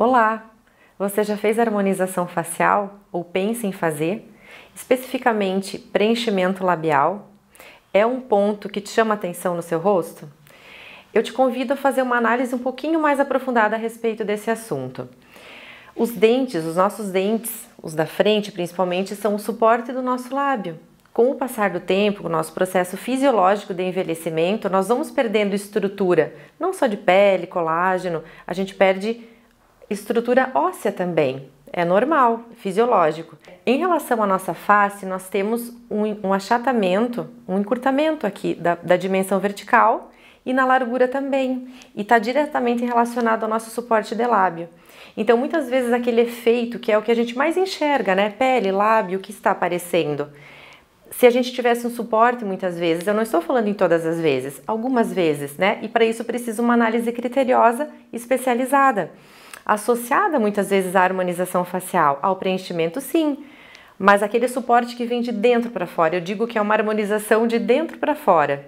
Olá! Você já fez harmonização facial ou pensa em fazer? Especificamente preenchimento labial? É um ponto que te chama atenção no seu rosto? Eu te convido a fazer uma análise um pouquinho mais aprofundada a respeito desse assunto. Os dentes, os nossos dentes, os da frente principalmente, são o suporte do nosso lábio. Com o passar do tempo, o nosso processo fisiológico de envelhecimento, nós vamos perdendo estrutura, não só de pele, colágeno, a gente perde estrutura óssea também. É normal, fisiológico. Em relação à nossa face, nós temos um, um achatamento, um encurtamento aqui da, da dimensão vertical e na largura também, e está diretamente relacionado ao nosso suporte de lábio. Então, muitas vezes aquele efeito que é o que a gente mais enxerga, né? Pele, lábio, o que está aparecendo se a gente tivesse um suporte muitas vezes, eu não estou falando em todas as vezes, algumas vezes, né? E para isso precisa uma análise criteriosa especializada, associada muitas vezes à harmonização facial, ao preenchimento sim, mas aquele suporte que vem de dentro para fora. Eu digo que é uma harmonização de dentro para fora.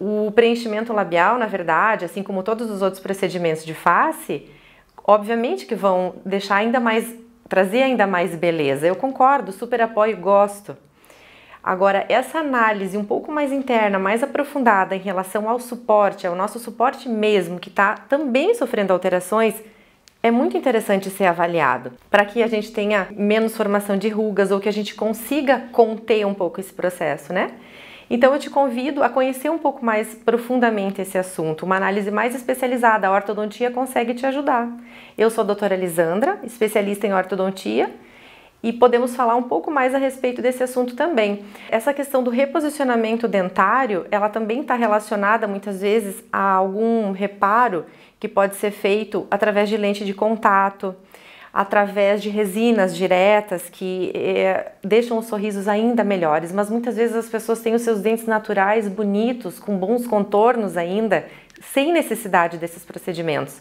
O preenchimento labial, na verdade, assim como todos os outros procedimentos de face, obviamente que vão deixar ainda mais trazer ainda mais beleza. Eu concordo, super apoio e gosto. Agora, essa análise um pouco mais interna, mais aprofundada em relação ao suporte, ao nosso suporte mesmo, que está também sofrendo alterações, é muito interessante ser avaliado para que a gente tenha menos formação de rugas ou que a gente consiga conter um pouco esse processo, né? Então eu te convido a conhecer um pouco mais profundamente esse assunto, uma análise mais especializada. A ortodontia consegue te ajudar. Eu sou a doutora Lisandra, especialista em ortodontia e podemos falar um pouco mais a respeito desse assunto também. Essa questão do reposicionamento dentário, ela também está relacionada muitas vezes a algum reparo que pode ser feito através de lente de contato, através de resinas diretas que é, deixam os sorrisos ainda melhores, mas muitas vezes as pessoas têm os seus dentes naturais bonitos, com bons contornos ainda, sem necessidade desses procedimentos.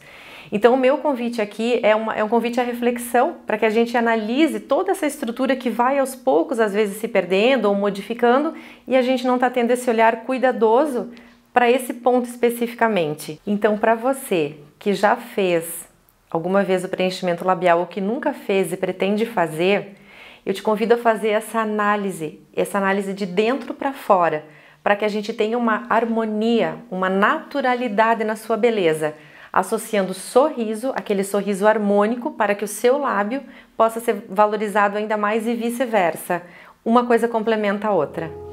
Então, o meu convite aqui é, uma, é um convite à reflexão, para que a gente analise toda essa estrutura que vai aos poucos, às vezes, se perdendo ou modificando, e a gente não está tendo esse olhar cuidadoso para esse ponto especificamente. Então, para você que já fez alguma vez o preenchimento labial ou que nunca fez e pretende fazer, eu te convido a fazer essa análise, essa análise de dentro para fora, para que a gente tenha uma harmonia, uma naturalidade na sua beleza, associando sorriso, aquele sorriso harmônico, para que o seu lábio possa ser valorizado ainda mais e vice-versa. Uma coisa complementa a outra.